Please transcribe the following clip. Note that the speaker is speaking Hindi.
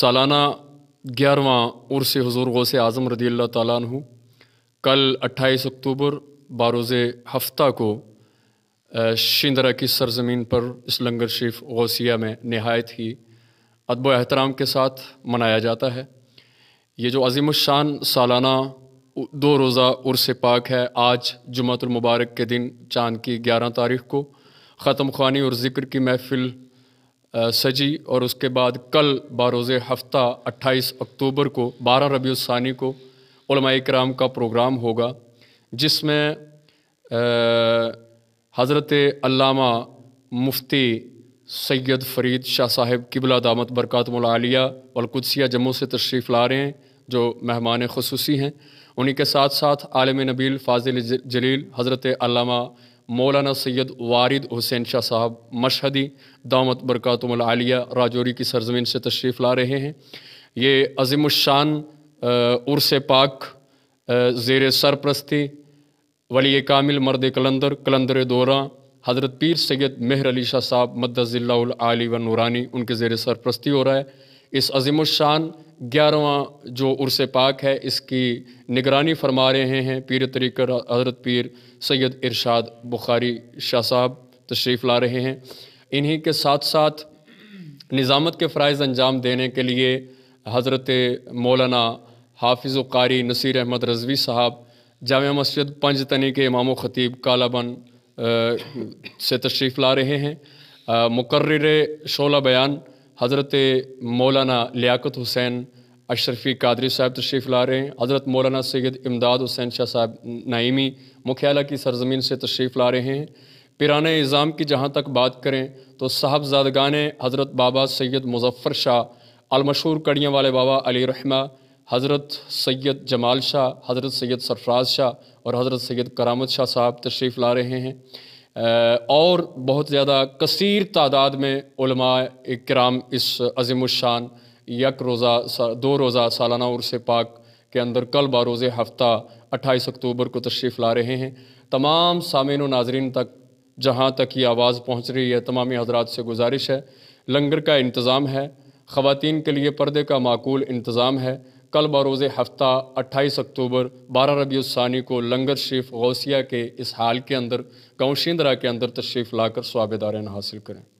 सालाना ग्यारहवा उर्स हजूर गौसे आज़म रदी अल्लाह तु कल अट्ठाईस अक्टूबर बारोज़ हफ्ता को शिंदरा की सरजमीन पर इस लंगर शरीफ गौसिया में नहायत ही अदब एहतराम के साथ मनाया जाता है ये जो अजीम शान सालाना दो रोज़ा उर्स पाक है आज जुमतुलमबारक के दिन चाँद की ग्यारह तारीख को ख़त्म खानी और ज़िक्र की महफिल सजी और उसके बाद कल बारोज़ हफ्ता 28 अक्टूबर को बारह रबी ानी को कराम का प्रोग्राम होगा जिसमें हज़रत अल्लामा मुफ्ती सैयद फरीद शाह साहेब किबला दामत बरक़ातमलिया वलकुदसिया जम्मू से तशरीफ़ ला रहे हैं जो मेहमान खसूसी हैं उन्हीं के साथ साथ आलम नबील फाजिल जलील हज़रत अल्लामा मौलाना सैयद वारिद हुसैन शाह साहब मशहदी दामत आलिया राजौरी की सरजमीन से तशरीफ़ ला रहे हैं ये अज़ीमशान उर्स पाक ज़ेर सरप्रस्ती वली कामिल मर्द कलंदर कलंदर दौरा हज़रत पीर सैयद मेहर अली शाह साहब आली व नूरानी उनके ज़ेर सरप्रस्ती हो रहा है इस अज़ीमशान ग्यारहवा जो उर्स पाक है इसकी निगरानी फरमा रहे हैं पीर तरीकर हजरत पीर सैयद इरशाद बुखारी शाह साहब तशरीफ़ ला रहे हैं इन्हीं के साथ साथ निज़ामत के फ़रज़ अंजाम देने के लिए हज़रत मौलाना हाफिज़ कारी नसीर अहमद रजवी साहब जाम मस्जिद तनी के इमाम ख़तीब कालाबन से तशरीफ़ ला रहे हैं मुकर्र शोला बयान हज़रत मौलाना लियाकत हुसैन अशरफी कादरी साहब तशरीफ़ ला रहे हैं हज़रत मौलाना सैद इमदाद हुसैन शाह साहब नाइमी मुख्याला की सरजमीन से तशरीफ़ ला रहे हैं पिराना निज़ाम की जहाँ तक बात करें तो साहबजादगान हज़रत बाबा सैयद मुजफ़र शाह अलमशहूर कड़ियाँ वाले बाबा अली रहमा हज़रत सैद जमाल शाह हज़रत सैद सरफराज शाह और हज़रत सैद करामत शाह साहब तशरीफ़ ला रहे हैं और बहुत ज़्यादा कसर तादाद में कराम इस अज़ीमशान यक रोज़ा दो रोज़ा सालाना उर्स पाक के अंदर कल बारोज़ हफ्ता 28 अक्टूबर को तशरीफ़ ला रहे हैं तमाम सामिन नाजरन तक जहाँ तक ये आवाज़ पहुँच रही है तमामी हजरात से गुजारिश है लंगर का इंतज़ाम है ख़वान के लिए पर्दे का माकूल इंतज़ाम है कल बरोज़ हफ्ता 28 अक्टूबर बारह उसानी को लंगर शरीफ गौसिया के इस हाल के अंदर गौशिंदरा के अंदर तशरीफ़ लाकर स्वाबदारन हासिल करें